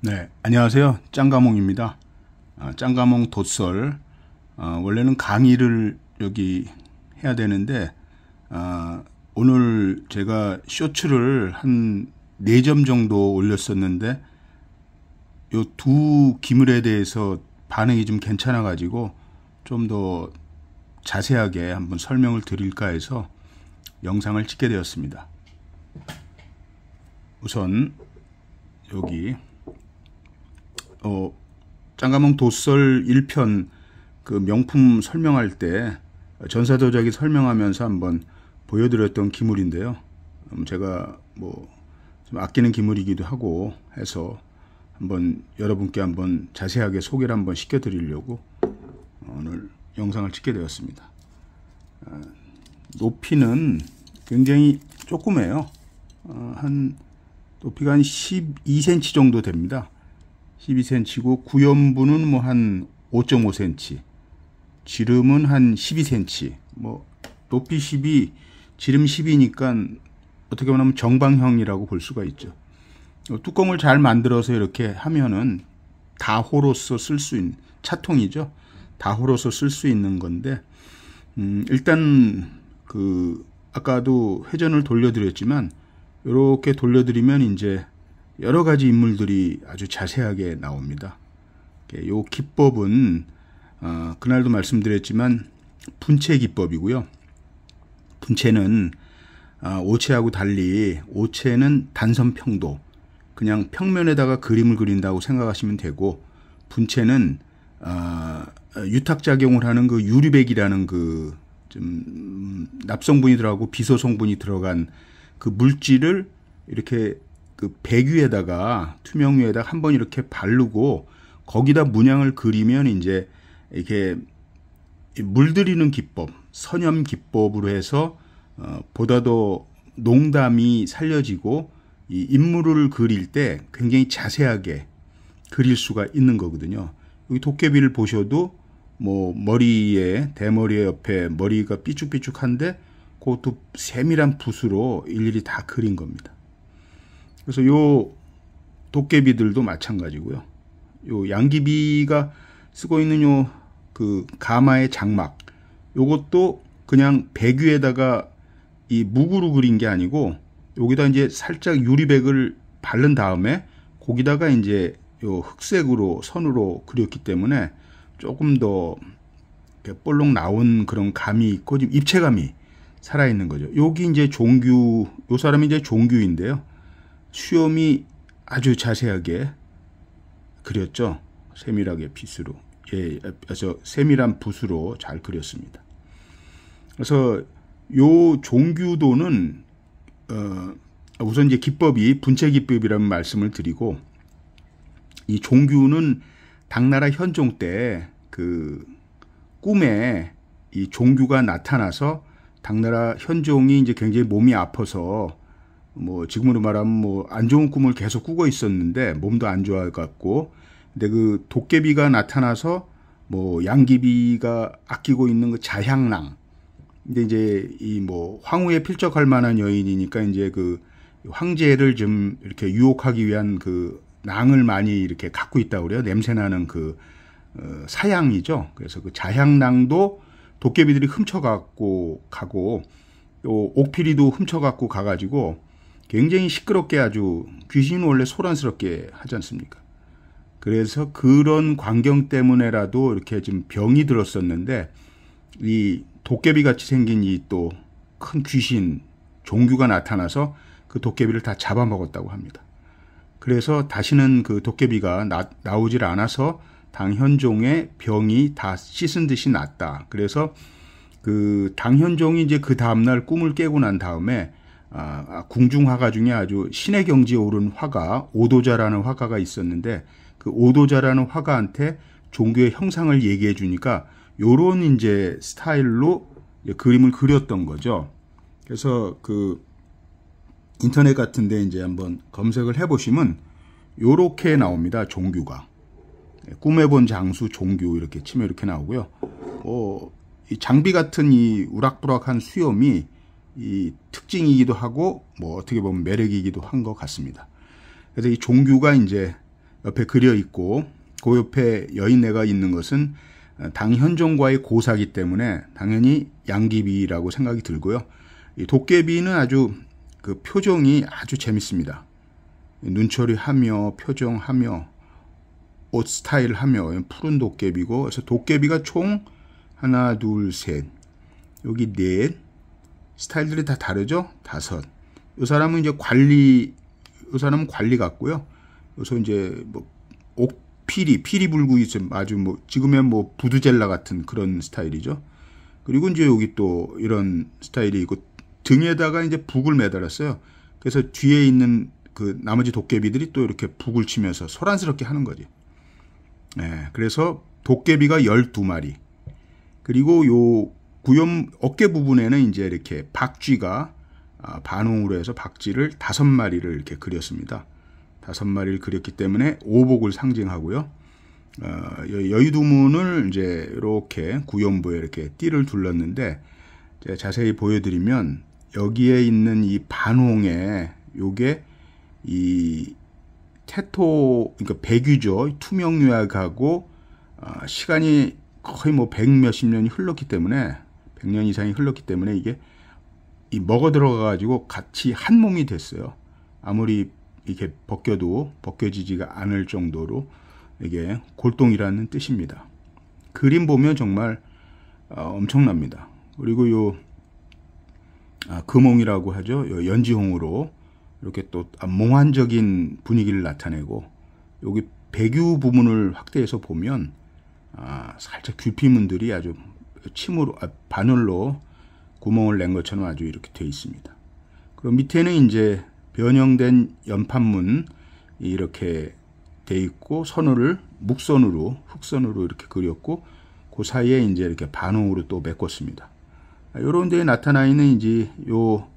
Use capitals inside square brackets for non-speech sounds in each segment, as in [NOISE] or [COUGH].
네, 안녕하세요. 짱가몽입니다. 아, 짱가몽 도설. 아, 원래는 강의를 여기 해야 되는데, 아, 오늘 제가 쇼츠를 한 4점 정도 올렸었는데, 요두 기물에 대해서 반응이 좀 괜찮아가지고, 좀 더 자세하게 한번 설명을 드릴까 해서 영상을 찍게 되었습니다. 우선, 여기, 어, 짱가몽 도설 1편 그 명품 설명할 때 전사도자기 설명하면서 한번 보여드렸던 기물인데요. 음, 제가 뭐 좀 아끼는 기물이기도 하고 해서 한번 여러분께 한번 자세하게 소개를 한번 시켜드리려고 어, 오늘 영상을 찍게 되었습니다. 아, 높이는 굉장히 조그매요. 어, 한 높이가 한 12cm 정도 됩니다. 12cm고 구연분은 뭐한 5.5cm 지름은 한 12cm 뭐 높이 12 지름 1 2니까 어떻게 말하면 정방형이라고 볼 수가 있죠 어, 뚜껑을 잘 만들어서 이렇게 하면은 다호로서 쓸 수 있는 차통이죠 다호로서 쓸 수 있는 건데 음 일단 그 아까도 회전을 돌려드렸지만 이렇게 돌려드리면 이제 여러 가지 인물들이 아주 자세하게 나옵니다. 예, 요 기법은 어, 그날도 말씀드렸지만 분체 기법이고요. 분체는 아, 오체하고 달리 오체는 단선 평도 그냥 평면에다가 그림을 그린다고 생각하시면 되고 분체는 아, 유탁작용을 하는 그 유리백이라는 그좀 음, 납성분이 들어가고 비소성분이 들어간 그 물질을 이렇게 그 배기에다가 투명유에다가 한 번 이렇게 바르고 거기다 문양을 그리면 이제 이렇게 물들이는 기법, 선염 기법으로 해서 어, 보다 더 농담이 살려지고 이 인물을 그릴 때 굉장히 자세하게 그릴 수가 있는 거거든요. 여기 도깨비를 보셔도 뭐 머리에 대머리 옆에 머리가 삐죽삐죽한데 그것도 세밀한 붓으로 일일이 다 그린 겁니다. 그래서 요 도깨비들도 마찬가지고요. 요 양귀비가 쓰고 있는 요 그 가마의 장막 요것도 그냥 백 위에다가 이 무구로 그린 게 아니고 여기다 이제 살짝 유리백을 바른 다음에 거기다가 이제 요 흑색으로 선으로 그렸기 때문에 조금 더 볼록 나온 그런 감이 있고 지금 입체감이 살아있는 거죠. 여기 이제 종규, 요 사람이 이제 종규인데요. 수염이 아주 자세하게 그렸죠. 세밀하게 빗으로. 예, 그래서 세밀한 붓으로 잘 그렸습니다. 그래서 요종교도는 어, 우선 이제 기법이 분체 기법이라는 말씀을 드리고 이 종규는 당나라 현종 때 그 꿈에 이 종규가 나타나서 당나라 현종이 이제 굉장히 몸이 아파서 뭐 지금으로 말하면 뭐 안 좋은 꿈을 계속 꾸고 있었는데 몸도 안 좋아갖고 근데 그 도깨비가 나타나서 뭐 양귀비가 아끼고 있는 그 자향랑 근데 이제 이 뭐 황후에 필적할 만한 여인이니까 이제 그 황제를 좀 이렇게 유혹하기 위한 그 낭을 많이 이렇게 갖고 있다고 그래요. 냄새나는 그 어, 사향이죠. 그래서 그 자향낭도 도깨비들이 훔쳐갖고 가고 또 옥필이도 훔쳐갖고 가가지고 굉장히 시끄럽게 아주 귀신 원래 소란스럽게 하지 않습니까? 그래서 그런 광경 때문에라도 이렇게 지금 병이 들었었는데 이 도깨비 같이 생긴 이 또 큰 귀신 종규가 나타나서 그 도깨비를 다 잡아먹었다고 합니다. 그래서 다시는 그 도깨비가 나, 나오질 않아서 당현종의 병이 다 씻은 듯이 났다. 그래서 그 당현종이 이제 그 다음날 꿈을 깨고 난 다음에 아, 아, 궁중화가 중에 아주 신의 경지에 오른 화가 오도자라는 화가가 있었는데 그 오도자라는 화가한테 종교의 형상을 얘기해 주니까 요런 이제 스타일로 이제 그림을 그렸던 거죠. 그래서 그 인터넷 같은데 이제 한번 검색을 해보시면 요렇게 나옵니다. 종교가 예, 꿈에 본 장수 종교 이렇게 치면 이렇게 나오고요. 어, 이 장비 같은 이 우락부락한 수염이 이 특징이기도 하고 뭐 어떻게 보면 매력이기도 한 것 같습니다. 그래서 이 종교가 이제 옆에 그려 있고 그 옆에 여인네가 있는 것은 당현종과의 고사기 때문에 당연히 양귀비라고 생각이 들고요. 이 도깨비는 아주 그 표정이 아주 재밌습니다. 눈초리하며 표정하며 옷 스타일하며 푸른 도깨비고 그래서 도깨비가 총 하나 둘 셋 여기 넷 스타일들이 다 다르죠? 다섯. 이 사람은 이제 관리, 이 사람은 관리 같고요. 그래서 이제 뭐 옥피리, 피리불구이즘 아주 뭐 지금의 뭐 부두젤라 같은 그런 스타일이죠. 그리고 이제 여기 또 이런 스타일이 있고 등에다가 이제 북을 매달았어요. 그래서 뒤에 있는 그 나머지 도깨비들이 또 이렇게 북을 치면서 소란스럽게 하는 거지. 예, 그래서 도깨비가 12마리. 그리고 요 구염 어깨 부분에는 이제 이렇게 박쥐가 아, 반홍으로 해서 박쥐를 다섯 마리를 이렇게 그렸습니다. 다섯 마리를 그렸기 때문에 오복을 상징하고요. 어, 여의도문을 이제 이렇게 구연부에 이렇게 띠를 둘렀는데 자세히 보여드리면 여기에 있는 이 반홍에 요게 이 테토 그러니까 백유죠 투명유약하고 어, 아, 시간이 거의 뭐 백 몇십 년이 흘렀기 때문에 100년 이상이 흘렀기 때문에 이게 이 먹어 들어가 가지고 같이 한 몸이 됐어요. 아무리 이렇게 벗겨도 벗겨지지가 않을 정도로 이게 골동이라는 뜻입니다. 그림 보면 정말 어, 엄청납니다. 그리고 요 아, 금홍이라고 하죠. 요 연지홍으로 이렇게 또 아, 몽환적인 분위기를 나타내고 여기 배규 부분을 확대해서 보면 아, 살짝 귀피문들이 아주 침으로 아, 바늘로 구멍을 낸 것처럼 아주 이렇게 되어 있습니다. 그럼 밑에는 이제 변형된 연판문 이렇게 돼 있고 선을 묵선으로 흑선으로 이렇게 그렸고 그 사이에 이제 이렇게 반홍으로 또 메꿨습니다. 이런 아, 데에 나타나 있는 이제 요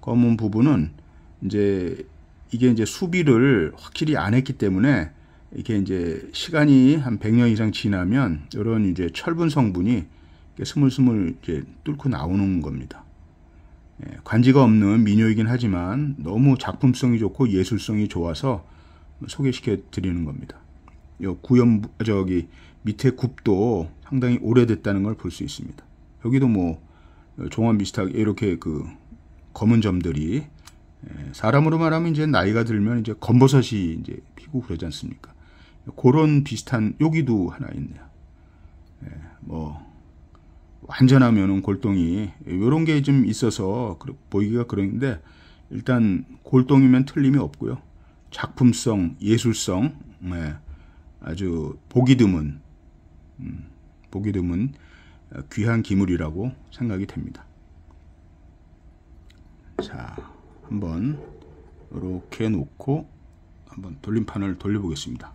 검은 부분은 이제 이게 이제 수비를 확실히 안 했기 때문에 이게 이제 시간이 한 100년 이상 지나면 이런 이제 철분 성분이 스물스물 이제 뚫고 나오는 겁니다. 예, 관지가 없는 민요이긴 하지만 너무 작품성이 좋고 예술성이 좋아서 소개시켜 드리는 겁니다. 요 구연 저기 밑에 굽도 상당히 오래됐다는 걸 볼 수 있습니다. 여기도 뭐 어, 종합 비슷하게 이렇게 그 검은 점들이 예, 사람으로 말하면 이제 나이가 들면 이제 검버섯이 이제 피고 그러지 않습니까? 그런 비슷한 여기도 하나 있네요. 예, 뭐 완전하면은 골동이 요런 게 좀 있어서 보이기가 그런데 일단 골동이면 틀림이 없고요. 작품성, 예술성, 네. 아주 보기 드문 음, 보기 드문 어, 귀한 기물이라고 생각이 됩니다. 자, 한번 이렇게 놓고 한번 돌림판을 돌려보겠습니다.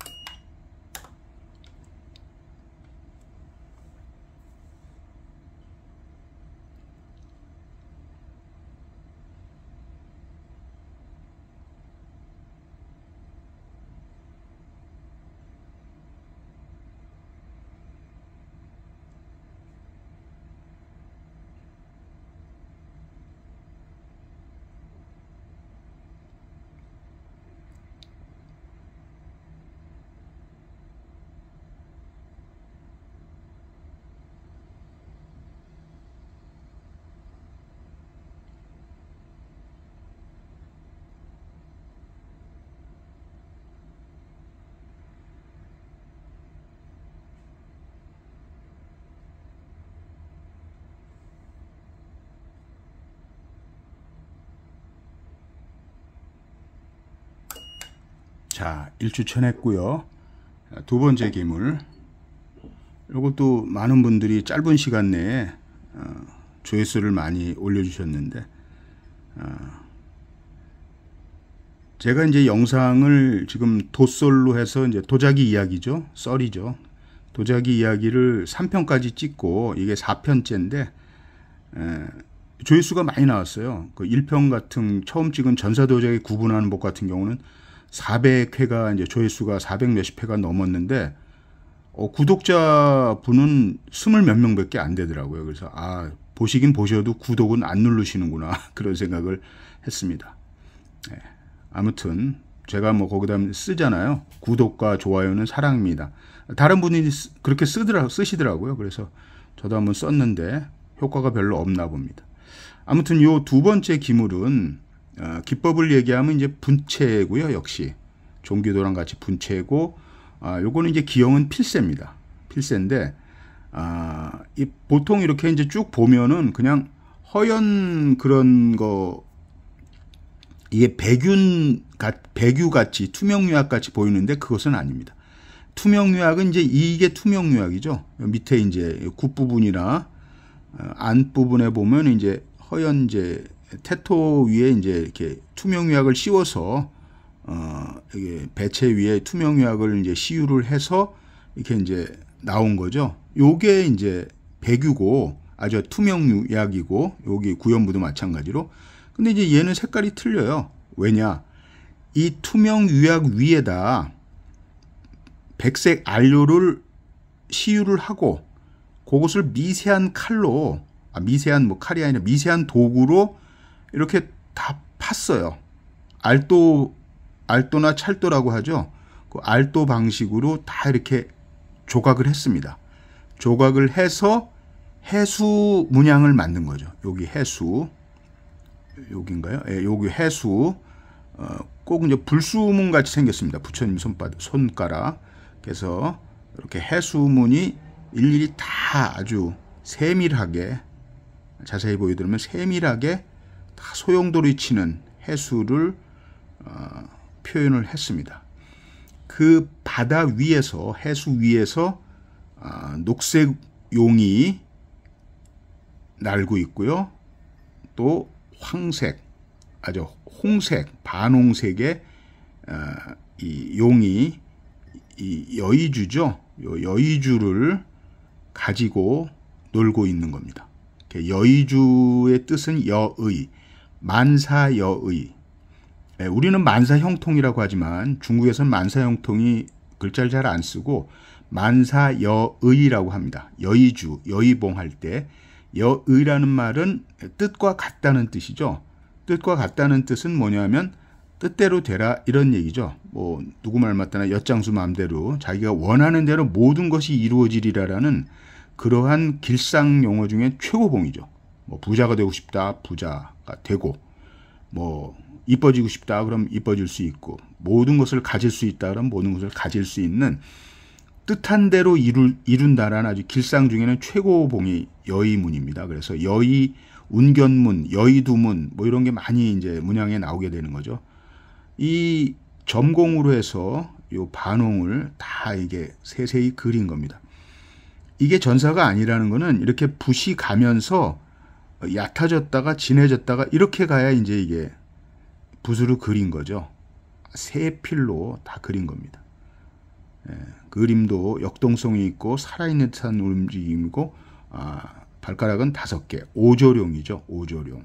자, 1추천했고요. 두 번째 기물. 이것도 많은 분들이 짧은 시간 내에 어, 조회수를 많이 올려주셨는데 어, 제가 이제 영상을 지금 도솔로 해서 이제 도자기 이야기죠. 썰이죠. 도자기 이야기를 3편까지 찍고 이게 4편째인데 에, 조회수가 많이 나왔어요. 그 1편 같은 처음 찍은 전사도자기 구분하는 법 같은 경우는 400회가 이제 조회수가 400 몇십 회가 넘었는데 어, 구독자 분은 스물 몇 명밖에 안 되더라고요. 그래서 아 보시긴 보셔도 구독은 안 누르시는구나 [LAUGHS] 그런 생각을 했습니다. 네. 아무튼 제가 뭐 거기다 쓰잖아요. 구독과 좋아요는 사랑입니다. 다른 분이 그렇게 쓰더라 쓰시더라고요. 그래서 저도 한번 썼는데 효과가 별로 없나 봅니다. 아무튼 요 두 번째 기물은 어, 기법을 얘기하면 이제 분체고요. 역시 종교도랑 같이 분체고 아, 요거는 이제 기형은 필세입니다. 필세인데 아, 이 보통 이렇게 이제 쭉 보면은 그냥 허연 그런 거 이게 백윤 같 백유 같이 투명유약 같이 보이는데 그것은 아닙니다. 투명유약은 이제 이게 투명유약이죠 밑에 이제 굽 부분이나 어, 안 부분에 보면 이제 허연 제 테토 위에 이제 이렇게 투명 유약을 씌워서 어 이게 배체 위에 투명 유약을 이제 시유를 해서 이렇게 이제 나온 거죠. 요게 이제 백유고 아주 투명 유약이고 여기 구연부도 마찬가지로 근데 이제 얘는 색깔이 틀려요. 왜냐? 이 투명 유약 위에다 백색 알료를 시유를 하고 그것을 미세한 칼로 아, 미세한 뭐 칼이 아니라 미세한 도구로 이렇게 다 팠어요. 알도 알도나 찰도라고 하죠. 그 알도 방식으로 다 이렇게 조각을 했습니다. 조각을 해서 해수 문양을 만든 거죠. 여기 해수 여기인가요? 예, 여기 해수 어, 꼭 이제 불수문 같이 생겼습니다. 부처님 손바닥 손가락 그래서 이렇게 해수문이 일일이 다 아주 세밀하게 자세히 보여드리면 세밀하게 다 소용돌이 치는 해수를 어, 표현을 했습니다. 그 바다 위에서 해수 위에서 어, 녹색 용이 날고 있고요. 또 황색, 아주 홍색, 반홍색의 어, 이 용이 이 여의주죠. 여의주를 가지고 놀고 있는 겁니다. 여의주의 뜻은 여의, 만사여의. 예, 우리는 만사형통이라고 하지만 중국에서는 만사형통이 글자를 잘 안 쓰고 만사여의라고 합니다. 여의주, 여의봉 할 때 여의라는 말은 뜻과 같다는 뜻이죠. 뜻과 같다는 뜻은 뭐냐면 뜻대로 되라 이런 얘기죠. 뭐 누구 말 맞다나 엿장수 마음대로 자기가 원하는 대로 모든 것이 이루어지리라라는 그러한 길상 용어 중에 최고봉이죠. 뭐 부자가 되고 싶다 부자가 되고 뭐 이뻐지고 싶다 그럼 이뻐질 수 있고 모든 것을 가질 수 있다 그럼 모든 것을 가질 수 있는 뜻한 대로 이룰, 이룬다라는 아주 길상 중에는 최고봉이 여의문입니다. 그래서 여의 운견문, 여의두문 뭐 이런 게 많이 이제 문양에 나오게 되는 거죠. 이 점공으로 해서 요 반홍을 다 이게 세세히 그린 겁니다. 이게 전사가 아니라는 거는 이렇게 붓이 가면서 얕아졌다가 진해졌다가 이렇게 가야 이제 이게 붓으로 그린 거죠. 세 필로 다 그린 겁니다. 예, 그림도 역동성이 있고 살아있는 듯한 움직임이고 아, 발가락은 다섯 개, 오조룡이죠. 오조룡.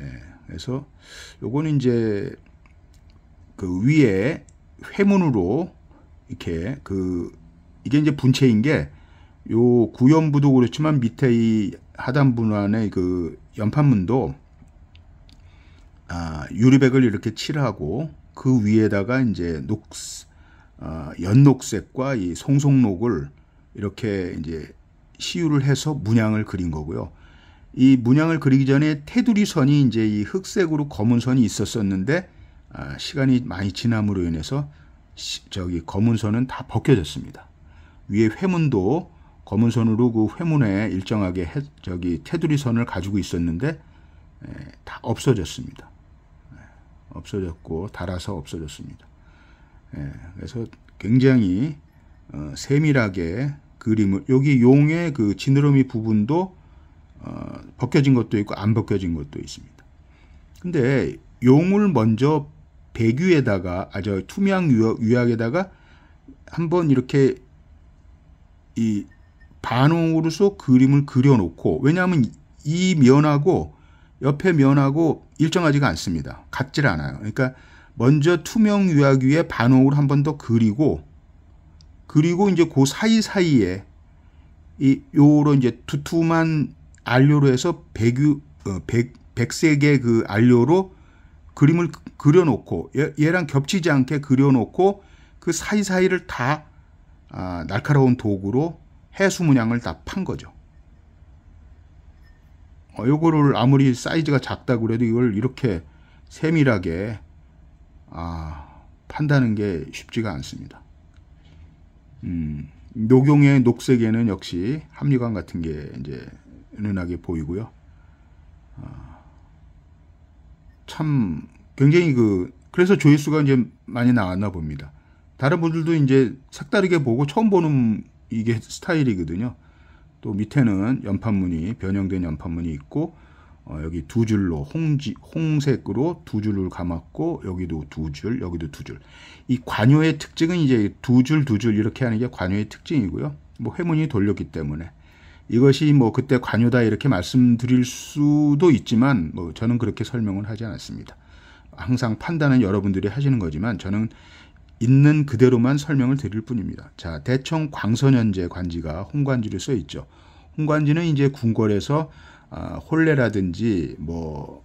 예, 그래서 요거는 이제 그 위에 회문으로 이렇게 그 이게 이제 분체인 게 요 구연부도 그렇지만 밑에 이 하단분환의 그 연판문도 아, 유리백을 이렇게 칠하고 그 위에다가 이제 녹 아, 연녹색과 이 송송록을 이렇게 이제 시유를 해서 문양을 그린 거고요. 이 문양을 그리기 전에 테두리 선이 이제 이 흑색으로 검은 선이 있었었는데 아, 시간이 많이 지남으로 인해서 시, 저기 검은 선은 다 벗겨졌습니다. 위에 회문도 검은 선으로 그 회문에 일정하게 해, 저기 테두리 선을 가지고 있었는데 에, 다 없어졌습니다. 에, 없어졌고 달아서 없어졌습니다. 에, 그래서 굉장히 어, 세밀하게 그림을 여기 용의 그 지느러미 부분도 어, 벗겨진 것도 있고 안 벗겨진 것도 있습니다. 근데 용을 먼저 배규에다가 아저 투명 유약, 에다가 한번 이렇게 이 반홍으로서 그림을 그려놓고 왜냐하면 이 면하고 옆에 면하고 일정하지가 않습니다. 같질 않아요. 그러니까 먼저 투명 유학 위에 반홍으로 한 번 더 그리고 그리고 이제 그 사이사이에 이 요런 이제 두툼한 알료로 해서 백유 어, 백 백색의 그 알료로 그림을 그, 그려놓고 얘, 랑 겹치지 않게 그려놓고 그 사이사이를 다 아, 날카로운 도구로 해수문양을 다 판 거죠. 어, 요거를 아무리 사이즈가 작다 그래도 이걸 이렇게 세밀하게 아, 판다는 게 쉽지가 않습니다. 음, 녹용의 녹색에는 역시 합리관 같은 게 이제 은은하게 보이고요. 아, 참 굉장히 그 그래서 조회수가 이제 많이 나왔나 봅니다. 다른 분들도 이제 색다르게 보고 처음 보는 이게 스타일이거든요. 또 밑에는 연판문이 변형된 연판문이 있고 어, 여기 두 줄로 홍지, 홍색으로 두 줄을 감았고 여기도 두 줄, 여기도 두 줄. 이관여의 특징은 이제 두 줄, 두 줄 이렇게 하는 게관여의 특징이고요. 뭐 회문이 돌렸기 때문에 이것이 뭐 그때 관여다 이렇게 말씀드릴 수도 있지만 뭐 저는 그렇게 설명을 하지 않았습니다. 항상 판단은 여러분들이 하시는 거지만 저는 있는 그대로만 설명을 드릴 뿐입니다. 자, 대청 광선현제 관지가 홍관지로 써 있죠. 홍관지는 이제 궁궐에서 아, 홀레라든지 뭐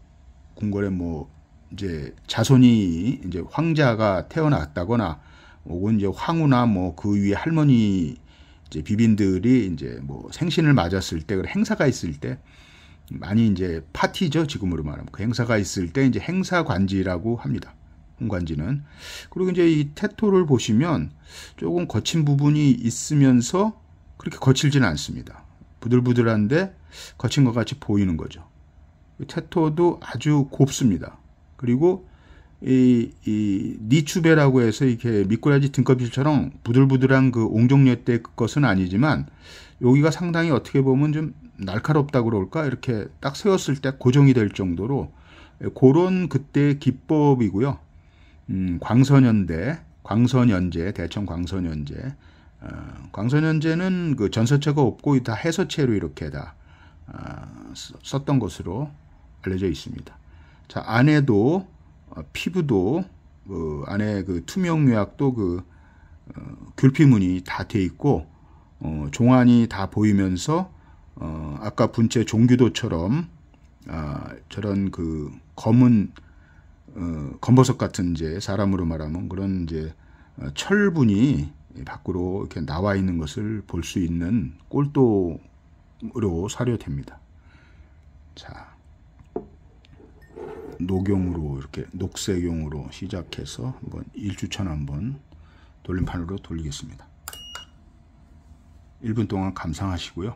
궁궐에 뭐 이제 자손이 이제 황자가 태어났다거나 혹은 이제 황후나 뭐 그 위에 할머니 이제 비빈들이 이제 뭐 생신을 맞았을 때, 그 행사가 있을 때 많이 이제 파티죠 지금으로 말하면 그 행사가 있을 때 이제 행사관지라고 합니다. 홍관지는. 그리고 이제 이 테토를 보시면 조금 거친 부분이 있으면서 그렇게 거칠지는 않습니다. 부들부들한데 거친 것 같이 보이는 거죠. 테토도 아주 곱습니다. 그리고 이, 이 니추베라고 해서 이렇게 미꾸라지 등껍질처럼 부들부들한 그옹종열대 것은 아니지만 여기가 상당히 어떻게 보면 좀 날카롭다 그럴까 이렇게 딱 세웠을 때 고정이 될 정도로 그런 그때 기법이고요. 음, 광선연대, 광선연재, 대청 광선연재. 어, 광선연재는 그 전서체가 없고 다 해서체로 이렇게 다 어, 썼던 것으로 알려져 있습니다. 자, 안에도 어, 피부도 그 안에 그 투명 유약도 그 어, 귤피문이 다돼 있고 어, 종안이 다 보이면서 어, 아까 분체 종규도처럼 아, 저런 그 검은 어, 검버섯 같은 이제 사람으로 말하면 그런 이제 어, 철분이 밖으로 이렇게 나와 있는 것을 볼 수 있는 꼴도로 사료됩니다. 자, 녹용으로 이렇게 녹색용으로 시작해서 한번 일주천 한번 돌림판으로 돌리겠습니다. 1분 동안 감상하시고요.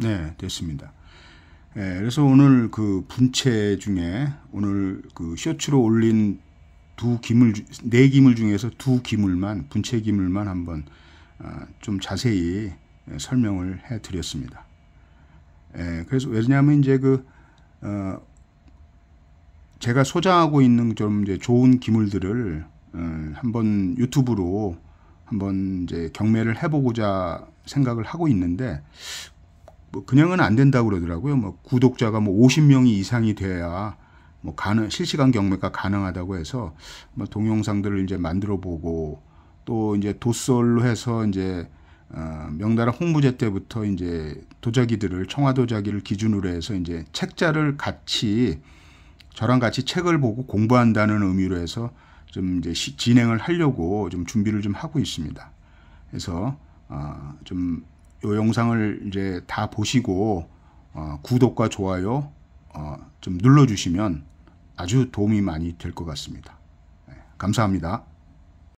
네, 됐습니다. 예, 그래서 오늘 그 분체 중에 오늘 그 쇼츠로 올린 두 기물 네 기물 중에서 두 기물만 분체 기물만 한번 아, 좀 자세히 예, 설명을 해 드렸습니다. 예, 그래서 왜냐하면 이제 그 어, 제가 소장하고 있는 좀 이제 좋은 기물들을 어, 한번 유튜브로 한번 이제 경매를 해보고자 생각을 하고 있는데 뭐 그냥은 안 된다고 그러더라고요. 뭐 구독자가 뭐 50명이 이상이 돼야 뭐 가능 실시간 경매가 가능하다고 해서 뭐 동영상들을 이제 만들어 보고 또 이제 도솔로 해서 이제 어, 명나라 홍무제 때부터 이제 도자기들을 청화 도자기를 기준으로 해서 이제 책자를 같이 저랑 같이 책을 보고 공부한다는 의미로 해서 좀 이제 시, 진행을 하려고 좀 준비를 좀 하고 있습니다. 그래서 어, 좀요 영상을 이제 다 보시고 어, 구독과 좋아요 어, 좀 눌러주시면 아주 도움이 많이 될 것 같습니다. 네, 감사합니다.